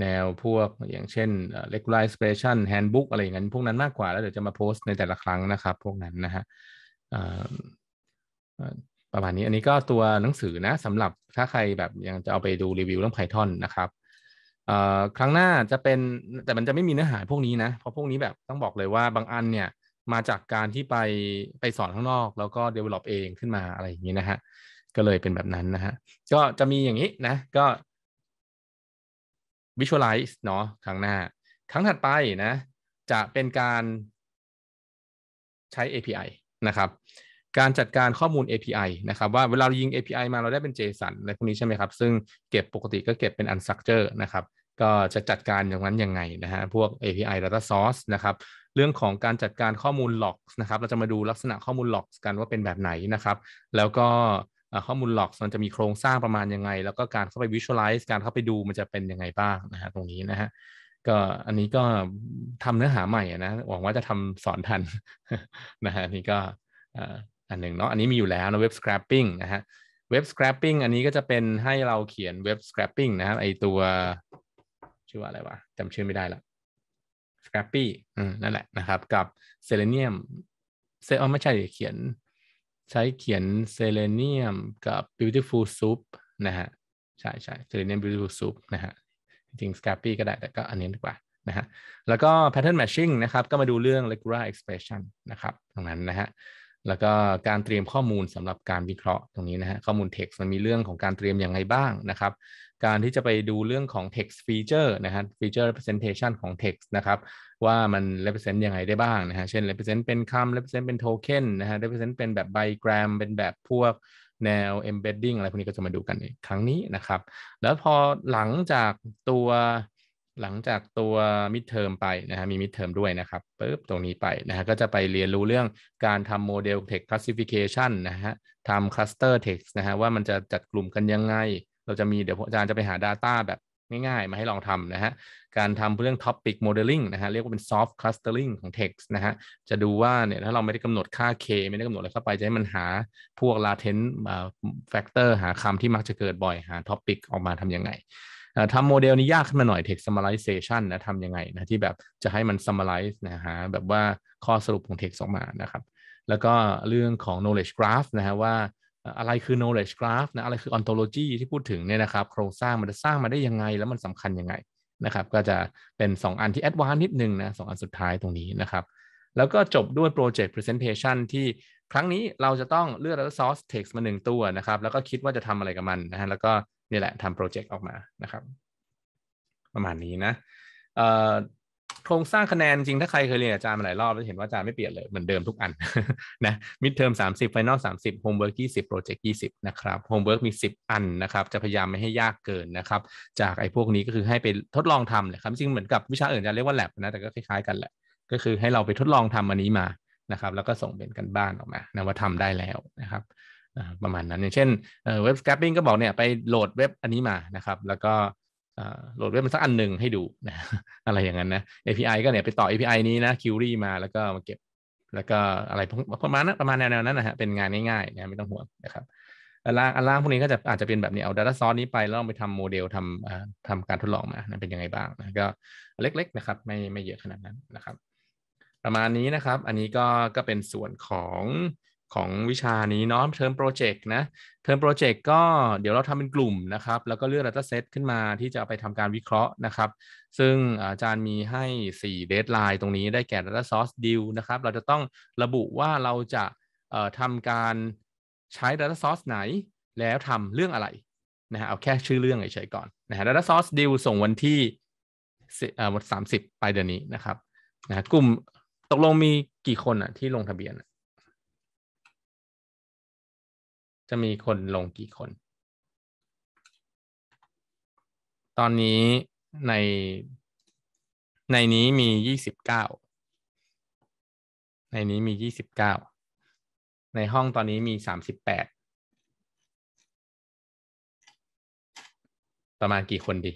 Speaker 1: แนวพวกอย่างเช่น regular expression handbook อะไรอย่างนั้น พวกนั้นมากกว่า แล้วเดี๋ยวจะมาโพสต์ในแต่ละครั้งนะครับ พวกนั้นนะฮะประมาณนี้ อันนี้ก็ตัวหนังสือนะสำหรับถ้าใครแบบยังจะเอาไปดูรีวิวเรื่อง Python นะครับครั้งหน้าจะเป็นแต่มันจะไม่มีเนื้อหาพวกนี้นะเพราะพวกนี้แบบต้องบอกเลยว่าบางอันเนี่ยมาจากการที่ไปไปสอนข้างนอก แล้วก็ develop เองขึ้นมาอะไรอย่างนี้นะฮะก็เลยเป็นแบบนั้นนะฮะก็จะมีอย่างนี้นะก็ visualize เนาะครั้งหน้า ครั้งถัดไปนะ จะเป็นการ ใช้ API นะครับการจัดการข้อมูล API นะครับ ว่าเวลาเรายิง API มาเราได้เป็น JSON อะไรพวกนี้ใช่ไหมครับ ซึ่งเก็บปกติก็เก็บเป็น u n s t r u c t u r e นะครับ ก็จะจัดการอย่างนั้นยังไงนะฮะพวก API data source นะครับ เรื่องของการจัดการข้อมูล logs นะครับ เราจะมาดูลักษณะข้อมูล logs กันว่าเป็นแบบไหนนะครับ แล้วก็ข้อมูล logs มันจะมีโครงสร้างประมาณยังไง แล้วก็การเข้าไป visualize การเข้าไปดูมันจะเป็นยังไงบ้างนะฮะตรงนี้นะฮะก็อันนี้ก็ทำเนื้อหาใหม่นะหวังว่าจะทำสอนทันนะฮะนี่ก็อันหนึ่งเนาะ อันนี้มีอยู่แล้วนะเว็บ scraping นะฮะเว็บ scraping อันนี้ก็จะเป็นให้เราเขียนเว็บ scraping นะครับไอตัวชื่อว่าอะไรวะจำชื่อไม่ได้ละ scrappy อืมนั่นแหละนะครับ กับ selenium เซอไม่ใช่เขียนใช้เขียน selenium กับ beautiful soup นะฮะใช่ใช่ selenium beautiful soup นะฮะจริง scrappy ก็ได้แต่ก็อันนี้ดีกว่านะฮะแล้วก็ pattern matching นะครับก็มาดูเรื่อง regular expression นะครับตรงนั้นนะฮะแล้วก็การเตรียมข้อมูลสำหรับการวิเคราะห์ตรงนี้นะฮะข้อมูล text มันมีเรื่องของการเตรียมอย่างไรบ้างนะครับ การที่จะไปดูเรื่องของ text feature นะฮะ feature representation ของ text นะครับ ว่ามัน represent ยังไง ได้บ้างนะฮะเช่น represent เป็นคำ represent เป็น token นะฮะ represent เป็นแบบไ i แ g r a m เป็นแบบพวกแนว embedding อะไรพวกนี้ก็จะมาดูกันในครั้งนี้นะครับ แล้วพอหลังจากตัวหลังจากตัวมิดเทอมไปนะฮะมีมิดเทอมด้วยนะครับปุ๊บตรงนี้ไปนะฮะก็จะไปเรียนรู้เรื่องการทำโมเดลเทคคลาสสิฟิเคชันนะฮะทำคลัสเตอร์เทคนะฮะว่ามันจะจัดกลุ่มกันยังไง เราจะมีเดี๋ยวอาจารย์จะไปหา Data แบบง่ายๆ มาให้ลองทำนะฮะการทำเรื่อง Topic Modeling นะฮะเรียกว่าเป็น Soft Clustering ของ Text นะฮะจะดูว่าเนี่ยถ้าเราไม่ได้กำหนดค่า K ไม่ได้กำหนดอะไรเข้าไป จะให้มันหาพวก latent factor หาคำที่มักจะเกิดบ่อยหา Topic ออกมาทำยังไงทำโมเดลนี้ยากขึ้นมาหน่อย text summarization นะทำยังไงนะ ที่แบบจะให้มัน summarize นะฮะ แบบว่าข้อสรุปของ text ออกมา นะครับ แล้วก็เรื่องของ knowledge graph นะฮะ ว่าอะไรคือ knowledge graph นะ อะไรคือ ontology ที่พูดถึงเนี่ยนะครับ โครงสร้างมันจะสร้างมาได้ยังไง แล้วมันสำคัญยังไงนะครับ ก็จะเป็น 2 อันที่ advanced นิดนึงนะสอันสุดท้ายตรงนี้นะครับ แล้วก็จบด้วย project presentation ที่ครั้งนี้เราจะต้องเลือก resource text มาหนึ่งตัวนะครับ แล้วก็คิดว่าจะทำอะไรกับมันนะฮะแล้วก็นี่แหละทำโปรเจกต์ออกมานะครับ ประมาณนี้นะโครงสร้างคะแนนจริงถ้าใครเคยเรียนอาจารย์มาหลายรอบจะเห็นว่าอาจารย์ไม่เปลี่ยนเลยเหมือนเดิมทุกอันนะมิดเทอมสามสิบไฟนอลสามสิบโฮมเวิร์กยี่สิบโปรเจกต์ยี่สิบนะครับโฮมเวิร์กมีสิบอันนะครับ จะพยายามไม่ให้ยากเกินนะครับ จากไอ้พวกนี้ก็คือให้ไปทดลองทำเลยครับจริงเหมือนกับวิชาอื่นจะเรียกว่าแลบนะ แต่ก็คล้ายๆ กันแหละก็คือให้เราไปทดลองทำอันนี้มานะครับ แล้วก็ส่งเป็นกันบ้านออกมานะว่าทำได้แล้วนะครับประมาณนั้น อย่างเช่นเว็บสแกปปิ้งก็บอกเนี่ยไปโหลดเว็บอันนี้มานะครับ แล้วก็โหลดเว็บมันสักอันหนึ่งให้ดูนะอะไรอย่างนั้นนะ API ก็เนี่ยไปต่อ API นี้นะิวรี่มาแล้วก็มาเก็บแล้วก็อะไรประมาณนั้นประมาณ แนวๆนั้นนะฮะเป็นงานง่ายๆนะไม่ต้องห่วงนะครับอันล่าง อันล่าง พวกนี้ก็จะอาจจะเป็นแบบนี้ เอา Data Source นี้ไปแล้วไปทำโมเดลทำทำการทดลองมานะเป็นยังไงบ้างนะก็เล็กๆนะครับไม่ไม่เยอะขนาดนั้นนะครับ ประมาณนี้นะครับอันนี้ก็ก็เป็นส่วนของของวิชานี้เนาะเทอมโปรเจกต์นะเทอมโปรเจกต์ก็เดี๋ยวเราทำเป็นกลุ่มนะครับ แล้วก็เลือก Data Set ขึ้นมาที่จะไปทำการวิเคราะห์นะครับ ซึ่งอาจารย์มีให้4เดทไลน์ตรงนี้ได้แก่ Data Source Deal นะครับเราจะต้องระบุว่าเราจะทำการใช้ Data Source ไหน แล้วทำเรื่องอะไรนะฮะเอาแค่ชื่อเรื่องเฉยๆก่อนนะฮะ Data Source Deal ส่ง
Speaker 2: วันที่วันสามสิบปลายเดือนนี้นะครับนะกลุ่มตกลงมีกี่คนอ่ะที่ลงทะเบียนอ่ะจะมีคนลงกี่คน ตอนนี้ใน ในนี้มียี่สิบเก้า ในนี้มียี่สิบเก้า ในห้องตอนนี้มีสามสิบแปดประมาณกี่คนดี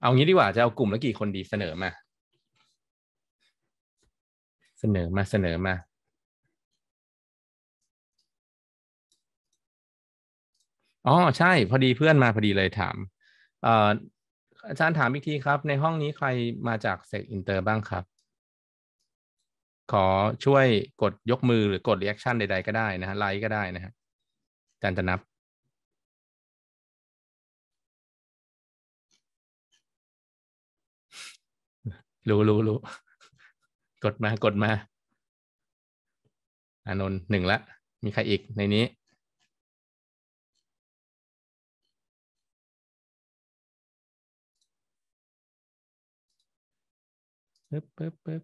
Speaker 2: เอางี้ดีกว่าจะเอากลุ่มละกี่คนดีเสนอมา เสนอมา เสนอมาอ๋อ ใช่ พอดีเพื่อนมาพอดีเลยถามออ
Speaker 1: าจารย์ถามอีกทีครับในห้องนี้ใครมาจากเซกอินเตอร์บ้างครับ
Speaker 2: ขอช่วยกดยกมือหรือกดรีแอคชั่นใดๆ ก็ได้นะฮะไลค์ก็ได้นะฮะอาจารย์จะนับรู้รู้รู้กดมากดมาอานนท์หนึ่งละมีใครอีกในนี้ปึ๊บปึ๊บปึ๊บ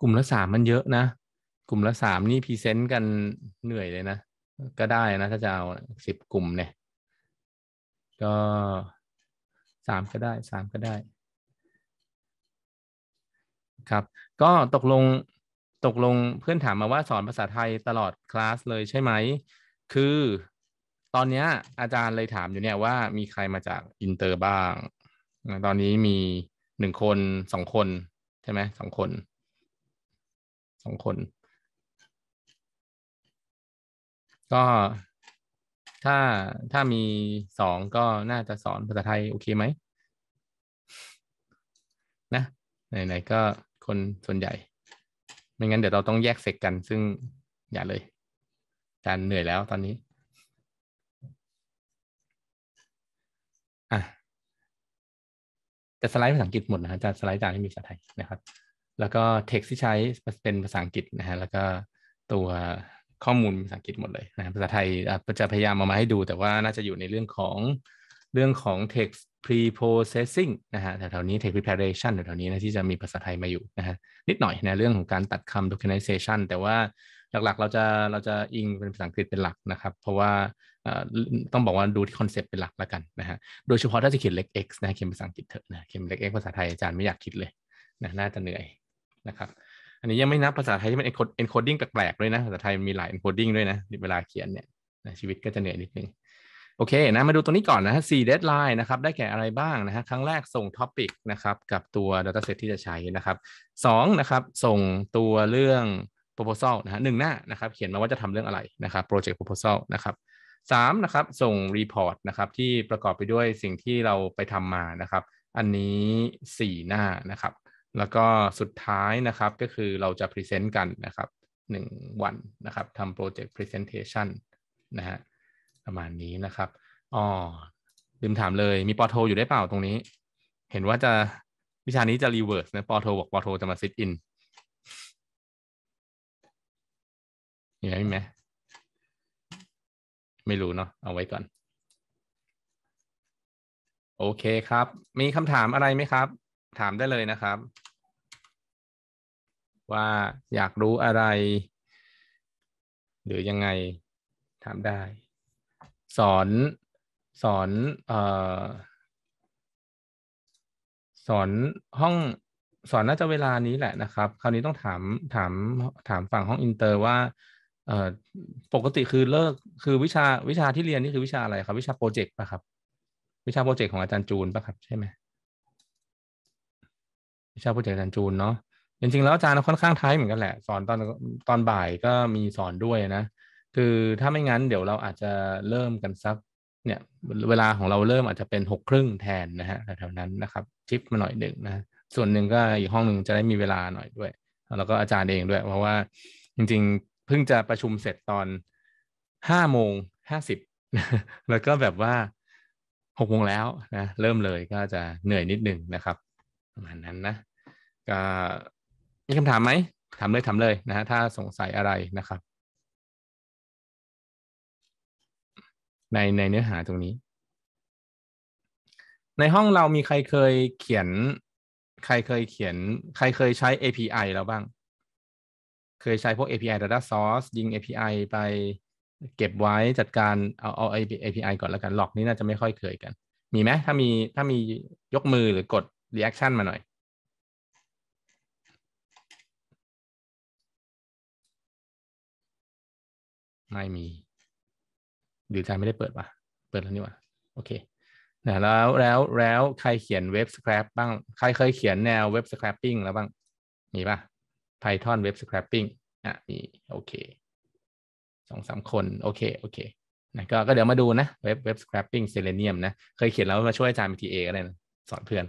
Speaker 2: กลุ่มละสามมันเยอะนะ กลุ่มละสามนี่พรีเซนต์กันเหนื่อยเลยนะ ก็ได้นะถ้าจะเอาสิบกลุ่มเนี่ย ก็สามก็ได้สามก็ได้ ครับ ก็ตกลง
Speaker 1: ตกลงเพื่อนถามมาว่าสอนภาษาไทยตลอดคลาสเลยใช่ไหม คือตอนนี้อาจารย์เลยถามอยู่เนี่ยว่ามีใครมาจากอินเตอร์บ้าง
Speaker 2: ตอนนี้มีหนึ่งคนสองคนใช่ไหมสองคนสองคน ก็ถ้าถ้ามีสองก็น่าจะสอนภาษาไทยโอเคไหม
Speaker 1: นะไหนๆก็คนส่วนใหญ่
Speaker 2: ไม่งั้นเดี๋ยวเราต้องแยกเซกกันซึ่งอย่าเลยอาจารย์เหนื่อยแล้วตอนนี้อ่ะจะสไลด์ภาษาอังกฤษหมดนะจะสไลด์จากที่มีภาษาไทยนะครับ แล้วก็เท็กซ์ที่ใช้เป
Speaker 1: ็นภาษาอังกฤษนะฮะ แล้วก็ตัวข้อมูลภาษาอังกฤษหมดเลยนะภาษาไทยจะพยายามเอามาให้ดู แต่ว่าน่าจะอยู่ในเรื่องของเรื่องของ text preprocessing นะฮะแถวๆนี้ text preparation แถวๆนี้นะที่จะมีภาษาไทยมาอยู่นะฮะนิดหน่อยนะเรื่องของการตัดคำ tokenization แต่ว่าหลักๆ เราจะ เราจะ อิงเป็นภาษาอังกฤษเป็นหลักนะครับ เพราะว่า ต้องบอกว่าดูที่คอนเซปต์เป็นหลักแล้วกันนะฮะ โดยเฉพาะถ้า จะเขียนเล็ก x นะเขียนภาษาอังกฤษเถอะนะเขียนเล็ก x ภาษา ไทย อาจารย์ ไม่ อยาก คิด เลยนะน่าจะเหนื่อยนะครับ อันนี้ ยัง ไม่นับภาษาไทยที่ มัน encoding แปลกๆด้วยนะภาษาไทยมีหลาย encoding ด้วยนะเวลาเขียนเนี่ยนะชีวิตก็จะเหนื่อยนิดนึงโอเคนะมาดูตัวนี้ก่อนนะฮะ4 deadline นะครับ ได้แก่อะไรบ้างนะฮะครั้งแรกส่ง topic นะครับกับตัว dataset ที่จะใช้นะครับ 2 นะครับ ส่งตัวเรื่อง proposal นะฮะหนึ่งหน้านะครับ เขียนมาว่าจะทำเรื่องอะไรนะครับ project proposal นะครับสามนะครับส่ง report นะครับที่ประกอบไปด้วยสิ่งที่เราไปทำมานะครับ อันนี้สี่หน้านะครับแล้วก็สุดท้ายนะครับก็คือเราจะ present กันนะครับหนึ่งวันนะครับทำ project presentation นะฮะประมาณนี้นะครับอ๋อลืมถามเลยมีปอโทอยู่ได้เปล่าตรงนี้
Speaker 2: เห็นว่าจะวิชานี้จะรีเวิร์สนะปอโทบอกปอโทจะมาซิทอินมีไหมไหมไม่รู้เนาะเอาไว้ก่อน โอเคครับ มีค
Speaker 1: ำถามอะไรไหมครับ ถามได้เลยนะครับ ว่าอยากรู้อะไร หรือยังไงถามได้ สอนสอนเอ่อสอนห้อง สอนน่าจะเวลานี้แหละนะครับ คราวนี้ต้องถามถามถามฝั่งห้องอินเตอร์ว่าเอ่อปกติคือเลิกคือวิชาวิชาที่เรียนนี่คือวิชาอะไรครับ วิชาโปรเจกต์ป่ะครับ วิชาโปรเจกต์ของอาจารย์จูนป่ะครับใช่ไหมวิชาโปรเจกต์อาจารย์จูนเนาะจริงๆแล้วอาจารย์ค่อนข้างท้ายเหมือนกันแหละสอนตอนตอนบ่ายก็มีสอนด้วยนะ คือถ้าไม่งั้นเดี๋ยวเราอาจจะเริ่มกันสักเนี่ย เวลาของเราเริ่มอาจจะเป็นหกครึ่งแทนนะฮะแถวนั้นนะครับชิปมาหน่อยหนึ่งนะส่วนหนึ่งก็อีกห้องหนึ่งจะได้มีเวลาหน่อยด้วยแล้วก็อาจารย์เองด้วย เพราะว่าจริง ๆพิ่งจะประชุมเสร็จตอนห้าโมงห้าสิบแล้วก็แบบว่าหกโมงแล้วนะเริ่มเลยก็จะเหนื่อยน
Speaker 2: ิดนึงนะครับ ประมาณนั้นนะ ก็มีคำถามไหมถามเลยถามเลยนะฮะถ้าสงสัยอะไรนะครับในในเนื้อหาตรงนี้ ในห้องเรามีใครเค
Speaker 1: ยเขียน ใครเคยเขียนใครเคยใช้ API แล้วบ้างเคยใช้พวก API Data Source ยิง API ไปเก็บไว้จัดการเอาเอา API ก่อนแล้วกันหลอกนี้น่าจะไม่ค่อยเคยกัน มีไหมถ้ามีถ้ามียกมือ
Speaker 2: หรือกด reaction มาหน่อย ไม่มี หรือใครไม่ได้เปิดปะเปิดแล้วนี่วะโอเค แล้วแล้วแล้วใครเขียนเว็บ
Speaker 1: สครับบ้างใครเคยเขียนแนวเว็บสครับปิ้งแล้วบ้าง มีปะ Python Web Scraping อ่ะมีโอเค สองสามคนโอเค โอเค นะก็ก็เดี๋ยวมาดูนะเว็บเว็บสครับปิ้งเซเลเนียมนะ เคยเขียนแล้วมาช่วยอาจารย์ BTA ก็ได้นะสอนเพื่อน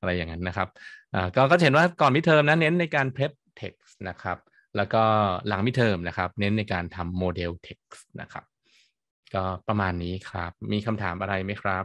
Speaker 1: อะไรอย่างนั้นนะครับ อ่าก็ก็เห็นว่าก่อนมิเทอมนะ เน้นในการเพล p text นะครับ แล้วก็หลังมิเทอมนะครับ เน้นในการทำโมเดล text นะครับ ก็ประมาณนี้ครับ มีคำถามอะไรไหมครับ